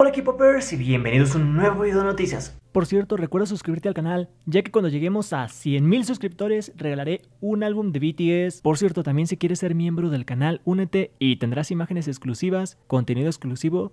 Hola equipo y bienvenidos a un nuevo video de noticias. Por cierto, recuerda suscribirte al canal, ya que cuando lleguemos a 100.000 suscriptores regalaré un álbum de BTS. Por cierto, también si quieres ser miembro del canal, únete y tendrás imágenes exclusivas, contenido exclusivo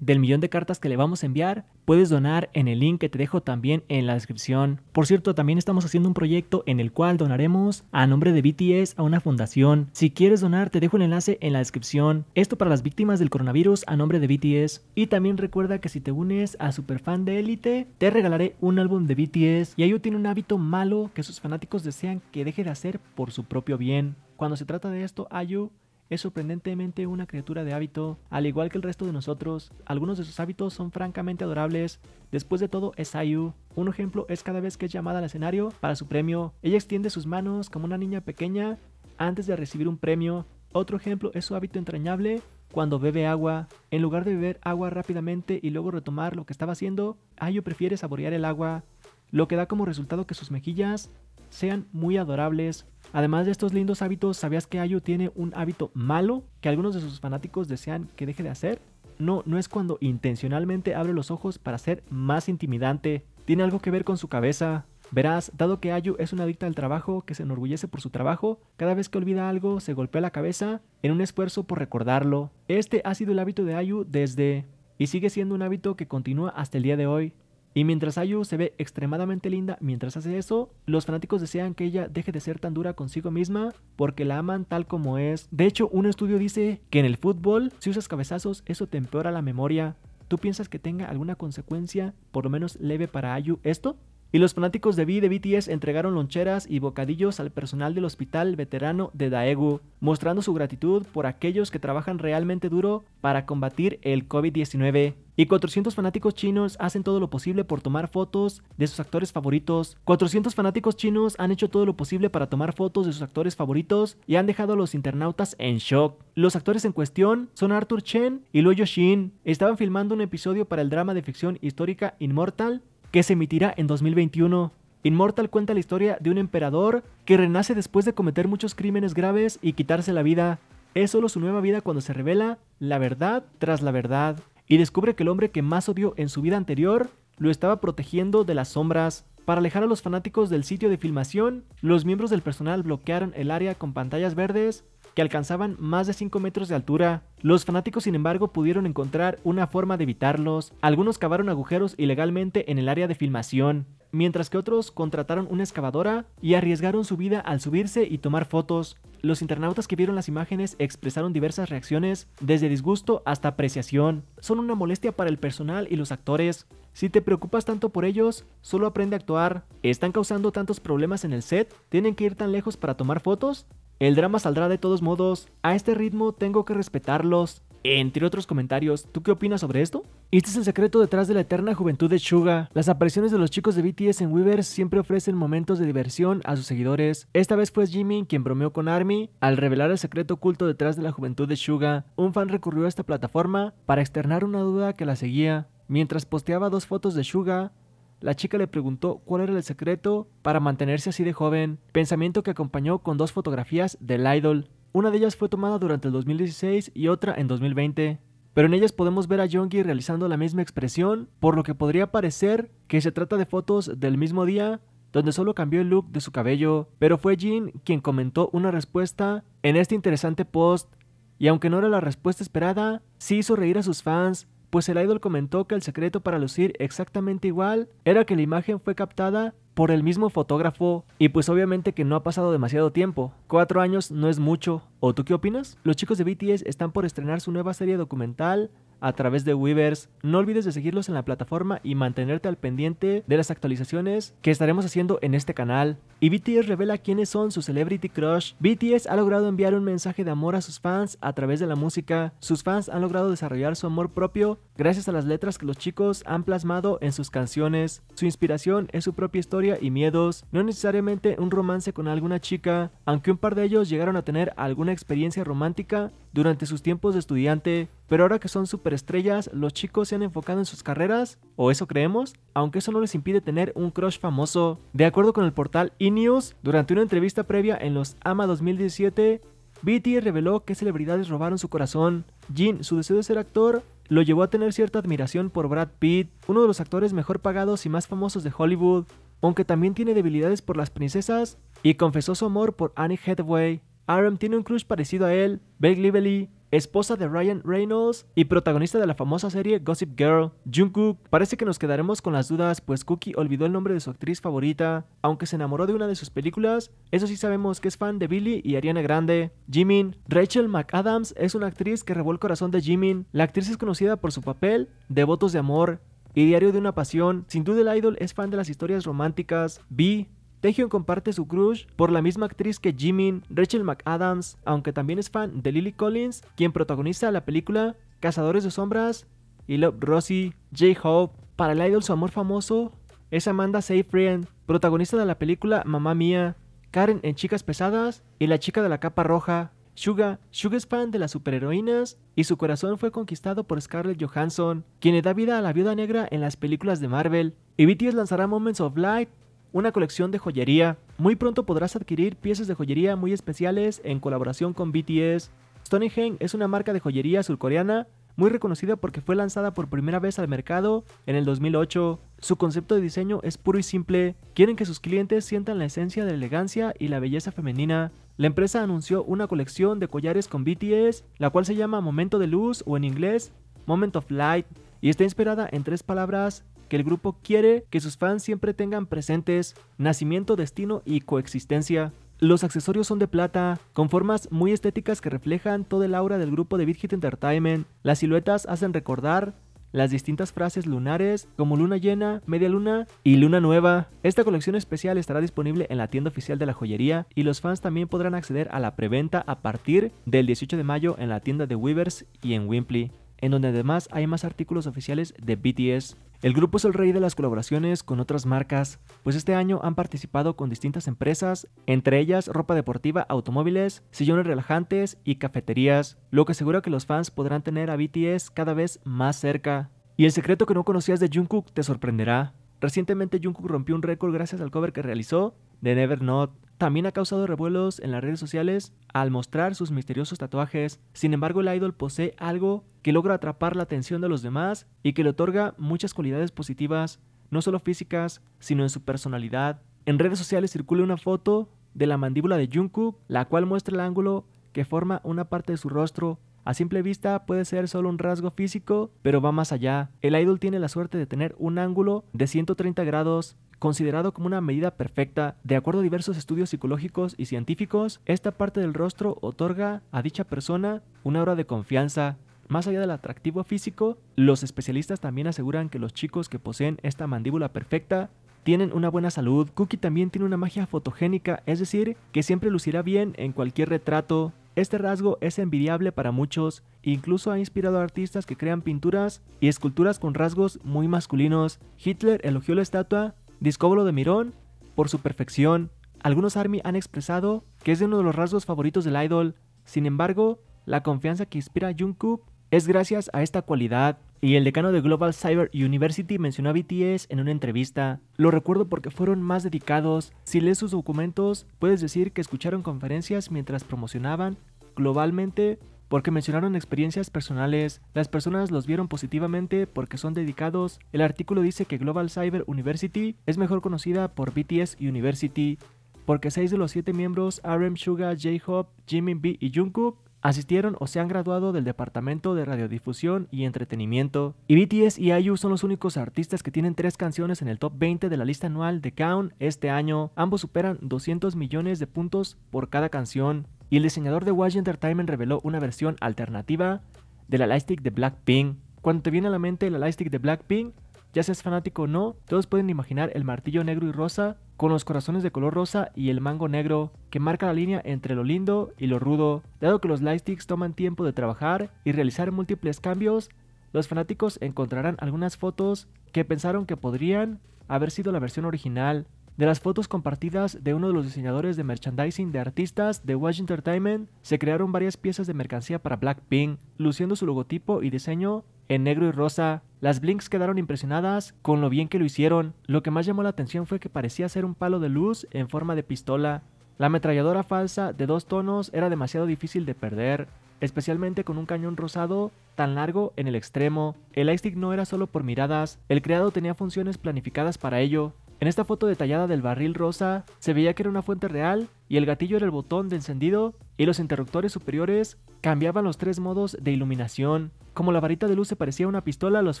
del millón de cartas que le vamos a enviar, puedes donar en el link que te dejo también en la descripción. Por cierto, también estamos haciendo un proyecto en el cual donaremos a nombre de BTS a una fundación. Si quieres donar, te dejo el enlace en la descripción. Esto para las víctimas del coronavirus a nombre de BTS. Y también recuerda que si te unes a Superfan de Elite, te regalaré un álbum de BTS. Y ello tiene un hábito malo que sus fanáticos desean que deje de hacer por su propio bien. Cuando se trata de esto, Ayu es sorprendentemente una criatura de hábito, al igual que el resto de nosotros, algunos de sus hábitos son francamente adorables, después de todo es Ayu, un ejemplo es cada vez que es llamada al escenario para su premio, ella extiende sus manos como una niña pequeña antes de recibir un premio, otro ejemplo es su hábito entrañable cuando bebe agua, en lugar de beber agua rápidamente y luego retomar lo que estaba haciendo, Ayu prefiere saborear el agua, lo que da como resultado que sus mejillas sean muy adorables. Además de estos lindos hábitos, ¿sabías que Ayu tiene un hábito malo que algunos de sus fanáticos desean que deje de hacer? No, no es cuando intencionalmente abre los ojos para ser más intimidante. Tiene algo que ver con su cabeza. Verás, dado que Ayu es una adicta al trabajo que se enorgullece por su trabajo, cada vez que olvida algo se golpea la cabeza en un esfuerzo por recordarlo. Este ha sido el hábito de Ayu desde... y sigue siendo un hábito que continúa hasta el día de hoy. Y mientras Ayu se ve extremadamente linda mientras hace eso, los fanáticos desean que ella deje de ser tan dura consigo misma porque la aman tal como es. De hecho, un estudio dice que en el fútbol, si usas cabezazos, eso te empeora la memoria. ¿Tú piensas que tenga alguna consecuencia, por lo menos leve para Ayu, esto? Y los fanáticos de B de BTS entregaron loncheras y bocadillos al personal del hospital veterano de Daegu, mostrando su gratitud por aquellos que trabajan realmente duro para combatir el COVID-19. Y 400 fanáticos chinos hacen todo lo posible por tomar fotos de sus actores favoritos. 400 fanáticos chinos han hecho todo lo posible para tomar fotos de sus actores favoritos y han dejado a los internautas en shock. Los actores en cuestión son Arthur Chen y Luo Yoshin. Estaban filmando un episodio para el drama de ficción histórica Inmortal, que se emitirá en 2021. Inmortal cuenta la historia de un emperador que renace después de cometer muchos crímenes graves y quitarse la vida. Es solo su nueva vida cuando se revela la verdad tras la verdad y descubre que el hombre que más odió en su vida anterior lo estaba protegiendo de las sombras. Para alejar a los fanáticos del sitio de filmación, los miembros del personal bloquearon el área con pantallas verdes que alcanzaban más de 5 metros de altura. Los fanáticos, sin embargo, pudieron encontrar una forma de evitarlos. Algunos cavaron agujeros ilegalmente en el área de filmación, mientras que otros contrataron una excavadora y arriesgaron su vida al subirse y tomar fotos. Los internautas que vieron las imágenes expresaron diversas reacciones, desde disgusto hasta apreciación. Son una molestia para el personal y los actores. Si te preocupas tanto por ellos, solo aprende a actuar. ¿Están causando tantos problemas en el set? ¿Tienen que ir tan lejos para tomar fotos? El drama saldrá de todos modos, a este ritmo tengo que respetarlos, entre otros comentarios, ¿tú qué opinas sobre esto? Este es el secreto detrás de la eterna juventud de Suga. Las apariciones de los chicos de BTS en Weavers siempre ofrecen momentos de diversión a sus seguidores. Esta vez fue Jimmy quien bromeó con Army al revelar el secreto oculto detrás de la juventud de Suga. Un fan recurrió a esta plataforma para externar una duda que la seguía. Mientras posteaba dos fotos de Suga, la chica le preguntó cuál era el secreto para mantenerse así de joven, pensamiento que acompañó con dos fotografías del idol. Una de ellas fue tomada durante el 2016 y otra en 2020. Pero en ellas podemos ver a Yongi realizando la misma expresión, por lo que podría parecer que se trata de fotos del mismo día, donde solo cambió el look de su cabello, pero fue Jin quien comentó una respuesta en este interesante post, y aunque no era la respuesta esperada, sí hizo reír a sus fans pues el idol comentó que el secreto para lucir exactamente igual era que la imagen fue captada por el mismo fotógrafo y pues obviamente que no ha pasado demasiado tiempo. Cuatro años no es mucho. ¿O tú qué opinas? Los chicos de BTS están por estrenar su nueva serie documental a través de Weavers. No olvides de seguirlos en la plataforma y mantenerte al pendiente de las actualizaciones que estaremos haciendo en este canal. Y BTS revela quiénes son su celebrity crush. BTS ha logrado enviar un mensaje de amor a sus fans a través de la música. Sus fans han logrado desarrollar su amor propio gracias a las letras que los chicos han plasmado en sus canciones. Su inspiración es su propia historia y miedos, no necesariamente un romance con alguna chica, aunque un par de ellos llegaron a tener alguna experiencia romántica durante sus tiempos de estudiante, pero ahora que son super estrellas, los chicos se han enfocado en sus carreras, o eso creemos, aunque eso no les impide tener un crush famoso. De acuerdo con el portal E-News, durante una entrevista previa en los AMA 2017, BT reveló que celebridades robaron su corazón. Jin, su deseo de ser actor, lo llevó a tener cierta admiración por Brad Pitt, uno de los actores mejor pagados y más famosos de Hollywood, aunque también tiene debilidades por las princesas, y confesó su amor por Annie Hathaway. Aaron tiene un crush parecido a él, Beg Lively, esposa de Ryan Reynolds y protagonista de la famosa serie Gossip Girl, Jungkook. Parece que nos quedaremos con las dudas, pues Cookie olvidó el nombre de su actriz favorita, aunque se enamoró de una de sus películas. Eso sí sabemos que es fan de Billy y Ariana Grande. Jimin. Rachel McAdams es una actriz que robó el corazón de Jimin. La actriz es conocida por su papel devotos de Amor y Diario de una Pasión. Sin duda el idol es fan de las historias románticas. B. Taehyung comparte su crush por la misma actriz que Jimin, Rachel McAdams, aunque también es fan de Lily Collins, quien protagoniza la película Cazadores de Sombras y Love Rosie, J-Hope. Para el idol su amor famoso es Amanda Seyfried, protagonista de la película Mamá Mía, Karen en Chicas Pesadas y La Chica de la Capa Roja. Suga, Suga es fan de las superheroínas y su corazón fue conquistado por Scarlett Johansson, quien le da vida a la viuda negra en las películas de Marvel. Y BTS lanzará Moments of Light una colección de joyería. Muy pronto podrás adquirir piezas de joyería muy especiales en colaboración con BTS. Stonehenge es una marca de joyería surcoreana muy reconocida porque fue lanzada por primera vez al mercado en el 2008. Su concepto de diseño es puro y simple, quieren que sus clientes sientan la esencia de la elegancia y la belleza femenina. La empresa anunció una colección de collares con BTS, la cual se llama Momento de Luz o en inglés Moment of Light, y está inspirada en tres palabras que el grupo quiere que sus fans siempre tengan presentes nacimiento, destino y coexistencia. Los accesorios son de plata, con formas muy estéticas que reflejan todo el aura del grupo de Big Hit Entertainment. Las siluetas hacen recordar las distintas frases lunares como luna llena, media luna y luna nueva. Esta colección especial estará disponible en la tienda oficial de la joyería y los fans también podrán acceder a la preventa a partir del 18 de mayo en la tienda de Weavers y en Wimply en donde además hay más artículos oficiales de BTS. El grupo es el rey de las colaboraciones con otras marcas, pues este año han participado con distintas empresas, entre ellas ropa deportiva, automóviles, sillones relajantes y cafeterías, lo que asegura que los fans podrán tener a BTS cada vez más cerca. Y el secreto que no conocías de Jungkook te sorprenderá. Recientemente Jungkook rompió un récord gracias al cover que realizó de Never Not también ha causado revuelos en las redes sociales al mostrar sus misteriosos tatuajes. Sin embargo, el idol posee algo que logra atrapar la atención de los demás y que le otorga muchas cualidades positivas, no solo físicas, sino en su personalidad. En redes sociales circula una foto de la mandíbula de Jungkook, la cual muestra el ángulo que forma una parte de su rostro a simple vista puede ser solo un rasgo físico, pero va más allá. El idol tiene la suerte de tener un ángulo de 130 grados Considerado como una medida perfecta, de acuerdo a diversos estudios psicológicos y científicos, esta parte del rostro otorga a dicha persona una aura de confianza. Más allá del atractivo físico, los especialistas también aseguran que los chicos que poseen esta mandíbula perfecta tienen una buena salud. Cookie también tiene una magia fotogénica, es decir, que siempre lucirá bien en cualquier retrato. Este rasgo es envidiable para muchos, incluso ha inspirado a artistas que crean pinturas y esculturas con rasgos muy masculinos. Hitler elogió la estatua Discóbolo de Mirón por su perfección. Algunos ARMY han expresado que es uno de los rasgos favoritos del idol. Sin embargo, la confianza que inspira a Jungkook es gracias a esta cualidad. Y el decano de Global Cyber University mencionó a BTS en una entrevista. Lo recuerdo porque fueron más dedicados. Si lees sus documentos, puedes decir que escucharon conferencias mientras promocionaban globalmente porque mencionaron experiencias personales, las personas los vieron positivamente porque son dedicados, el artículo dice que Global Cyber University es mejor conocida por BTS University, porque 6 de los 7 miembros, RM, Suga, J-Hope, Jimin B y Jungkook, asistieron o se han graduado del Departamento de Radiodifusión y Entretenimiento. Y BTS y IU son los únicos artistas que tienen tres canciones en el top 20 de la lista anual de Count este año. Ambos superan 200 millones de puntos por cada canción. Y el diseñador de YG Entertainment reveló una versión alternativa de la Lightstick de Blackpink. Cuando te viene a la mente la Lightstick de Blackpink, ya seas fanático o no, todos pueden imaginar el martillo negro y rosa con los corazones de color rosa y el mango negro, que marca la línea entre lo lindo y lo rudo. Dado que los lightsticks toman tiempo de trabajar y realizar múltiples cambios, los fanáticos encontrarán algunas fotos que pensaron que podrían haber sido la versión original. De las fotos compartidas de uno de los diseñadores de merchandising de artistas de Watch Entertainment, se crearon varias piezas de mercancía para Blackpink, luciendo su logotipo y diseño en negro y rosa. Las Blinks quedaron impresionadas con lo bien que lo hicieron. Lo que más llamó la atención fue que parecía ser un palo de luz en forma de pistola. La ametralladora falsa de dos tonos era demasiado difícil de perder, especialmente con un cañón rosado tan largo en el extremo. El Stick no era solo por miradas, el creado tenía funciones planificadas para ello. En esta foto detallada del barril rosa se veía que era una fuente real y el gatillo era el botón de encendido y los interruptores superiores cambiaban los tres modos de iluminación. Como la varita de luz se parecía a una pistola, los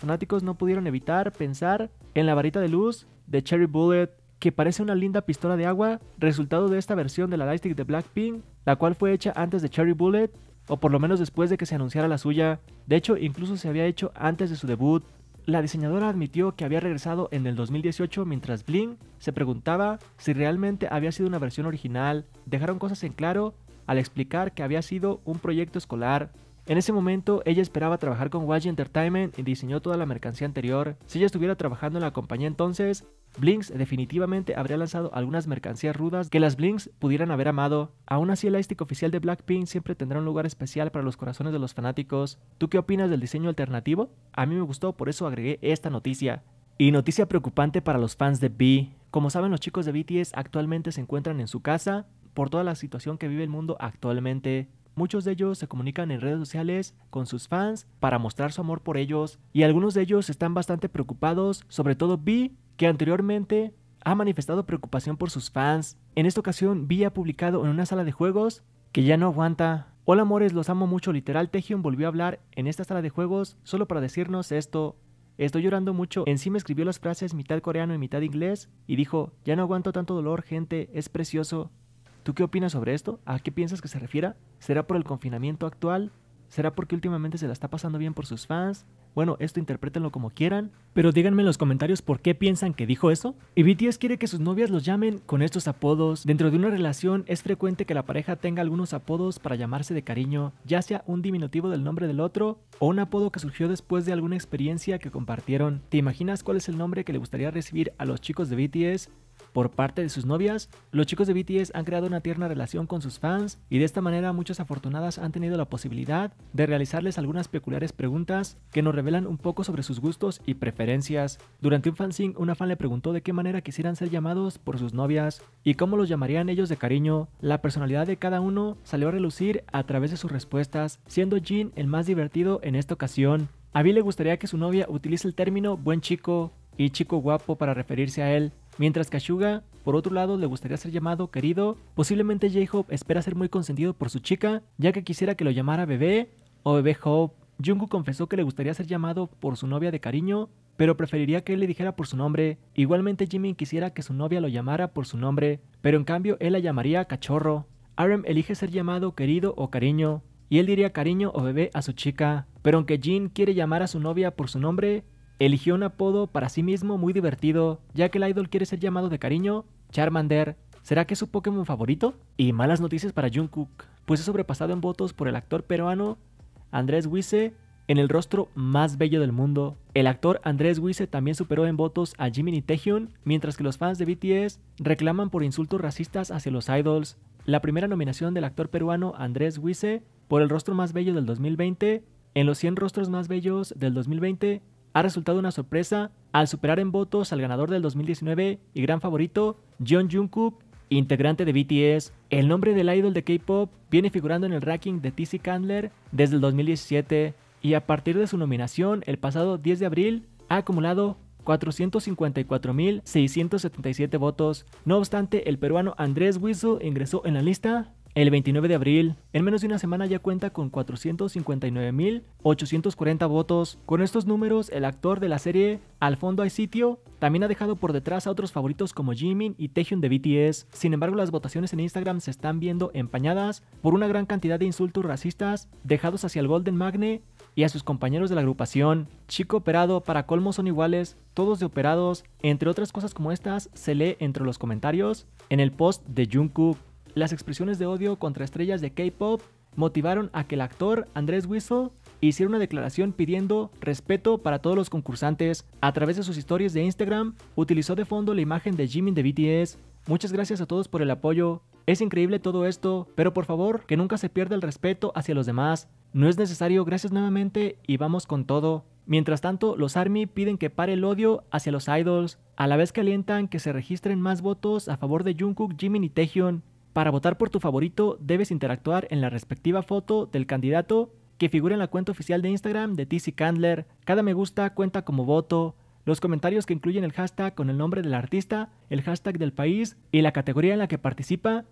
fanáticos no pudieron evitar pensar en la varita de luz de Cherry Bullet, que parece una linda pistola de agua, resultado de esta versión de la Lightstick de Blackpink, la cual fue hecha antes de Cherry Bullet, o por lo menos después de que se anunciara la suya. De hecho, incluso se había hecho antes de su debut. La diseñadora admitió que había regresado en el 2018 mientras Bling se preguntaba si realmente había sido una versión original. Dejaron cosas en claro al explicar que había sido un proyecto escolar en ese momento, ella esperaba trabajar con YG Entertainment y diseñó toda la mercancía anterior. Si ella estuviera trabajando en la compañía entonces, Blinks definitivamente habría lanzado algunas mercancías rudas que las Blinks pudieran haber amado. Aún así, el elástico oficial de Blackpink siempre tendrá un lugar especial para los corazones de los fanáticos. ¿Tú qué opinas del diseño alternativo? A mí me gustó, por eso agregué esta noticia. Y noticia preocupante para los fans de B. Como saben, los chicos de BTS actualmente se encuentran en su casa por toda la situación que vive el mundo actualmente. Muchos de ellos se comunican en redes sociales con sus fans para mostrar su amor por ellos y algunos de ellos están bastante preocupados, sobre todo Vi, que anteriormente ha manifestado preocupación por sus fans. En esta ocasión, b ha publicado en una sala de juegos que ya no aguanta. Hola amores, los amo mucho. Literal, Tejion volvió a hablar en esta sala de juegos solo para decirnos esto. Estoy llorando mucho. Encima escribió las frases mitad coreano y mitad inglés y dijo, ya no aguanto tanto dolor, gente, es precioso. ¿Tú qué opinas sobre esto? ¿A qué piensas que se refiera? ¿Será por el confinamiento actual? ¿Será porque últimamente se la está pasando bien por sus fans? Bueno, esto interpretenlo como quieran, pero díganme en los comentarios por qué piensan que dijo eso. Y BTS quiere que sus novias los llamen con estos apodos. Dentro de una relación es frecuente que la pareja tenga algunos apodos para llamarse de cariño, ya sea un diminutivo del nombre del otro o un apodo que surgió después de alguna experiencia que compartieron. ¿Te imaginas cuál es el nombre que le gustaría recibir a los chicos de BTS por parte de sus novias, los chicos de BTS han creado una tierna relación con sus fans y de esta manera muchas afortunadas han tenido la posibilidad de realizarles algunas peculiares preguntas que nos revelan un poco sobre sus gustos y preferencias. Durante un fanzine, una fan le preguntó de qué manera quisieran ser llamados por sus novias y cómo los llamarían ellos de cariño. La personalidad de cada uno salió a relucir a través de sus respuestas, siendo Jin el más divertido en esta ocasión. A V le gustaría que su novia utilice el término buen chico y chico guapo para referirse a él, Mientras que por otro lado, le gustaría ser llamado querido, posiblemente J-Hope espera ser muy consentido por su chica, ya que quisiera que lo llamara bebé o bebé Hope. Jungkook confesó que le gustaría ser llamado por su novia de cariño, pero preferiría que él le dijera por su nombre. Igualmente Jimin quisiera que su novia lo llamara por su nombre, pero en cambio él la llamaría cachorro. Arem elige ser llamado querido o cariño, y él diría cariño o bebé a su chica. Pero aunque Jin quiere llamar a su novia por su nombre, eligió un apodo para sí mismo muy divertido, ya que el idol quiere ser llamado de cariño Charmander. ¿Será que es su Pokémon favorito? Y malas noticias para Jungkook, pues es sobrepasado en votos por el actor peruano Andrés Huise en el rostro más bello del mundo. El actor Andrés Huise también superó en votos a Jimmy Taehyung... mientras que los fans de BTS reclaman por insultos racistas hacia los idols. La primera nominación del actor peruano Andrés Huise por el rostro más bello del 2020 en los 100 rostros más bellos del 2020 ha resultado una sorpresa al superar en votos al ganador del 2019 y gran favorito, John Jungkook, integrante de BTS. El nombre del idol de K-pop viene figurando en el ranking de TC Candler desde el 2017 y a partir de su nominación el pasado 10 de abril ha acumulado 454.677 votos. No obstante, el peruano Andrés Huizu ingresó en la lista el 29 de abril, en menos de una semana ya cuenta con 459.840 votos. Con estos números, el actor de la serie Al fondo hay sitio también ha dejado por detrás a otros favoritos como Jimin y Taehyung de BTS. Sin embargo, las votaciones en Instagram se están viendo empañadas por una gran cantidad de insultos racistas dejados hacia el Golden Magne y a sus compañeros de la agrupación. Chico operado, para colmo son iguales, todos de operados, entre otras cosas como estas se lee entre los comentarios en el post de Jungkook. Las expresiones de odio contra estrellas de K-pop motivaron a que el actor Andrés Whistle hiciera una declaración pidiendo respeto para todos los concursantes. A través de sus historias de Instagram, utilizó de fondo la imagen de Jimin de BTS. Muchas gracias a todos por el apoyo. Es increíble todo esto, pero por favor, que nunca se pierda el respeto hacia los demás. No es necesario, gracias nuevamente y vamos con todo. Mientras tanto, los ARMY piden que pare el odio hacia los idols, a la vez que alientan que se registren más votos a favor de Jungkook, Jimin y Taehyung para votar por tu favorito debes interactuar en la respectiva foto del candidato que figura en la cuenta oficial de Instagram de TC Candler. Cada me gusta cuenta como voto. Los comentarios que incluyen el hashtag con el nombre del artista, el hashtag del país y la categoría en la que participa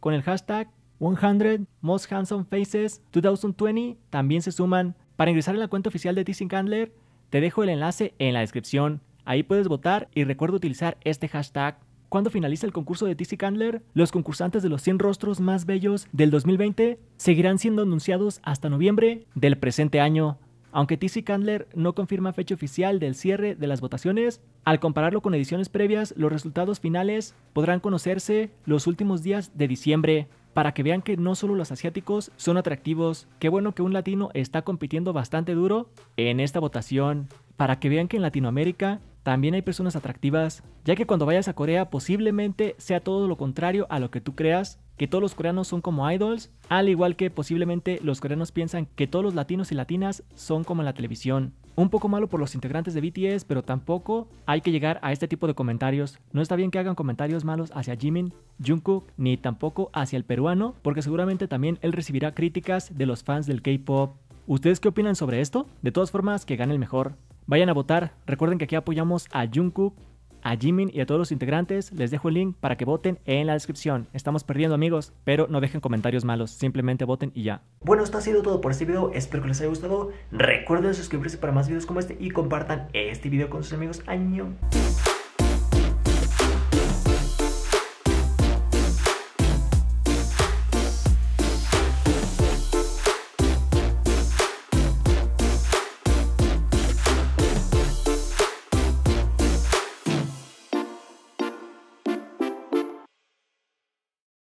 con el hashtag 100 Most Handsome Faces 2020 también se suman. Para ingresar en la cuenta oficial de TC Candler, te dejo el enlace en la descripción. Ahí puedes votar y recuerda utilizar este hashtag cuando finaliza el concurso de TC Candler? Los concursantes de los 100 rostros más bellos del 2020 seguirán siendo anunciados hasta noviembre del presente año. Aunque TC Candler no confirma fecha oficial del cierre de las votaciones, al compararlo con ediciones previas, los resultados finales podrán conocerse los últimos días de diciembre, para que vean que no solo los asiáticos son atractivos, qué bueno que un latino está compitiendo bastante duro en esta votación, para que vean que en Latinoamérica también hay personas atractivas, ya que cuando vayas a Corea posiblemente sea todo lo contrario a lo que tú creas, que todos los coreanos son como idols, al igual que posiblemente los coreanos piensan que todos los latinos y latinas son como en la televisión. Un poco malo por los integrantes de BTS, pero tampoco hay que llegar a este tipo de comentarios. No está bien que hagan comentarios malos hacia Jimin, Jungkook, ni tampoco hacia el peruano, porque seguramente también él recibirá críticas de los fans del K-pop. ¿Ustedes qué opinan sobre esto? De todas formas, que gane el mejor. Vayan a votar. Recuerden que aquí apoyamos a Jungkook, a Jimin y a todos los integrantes. Les dejo el link para que voten en la descripción. Estamos perdiendo amigos, pero no dejen comentarios malos. Simplemente voten y ya. Bueno, esto ha sido todo por este video. Espero que les haya gustado. Recuerden suscribirse para más videos como este y compartan este video con sus amigos. Año.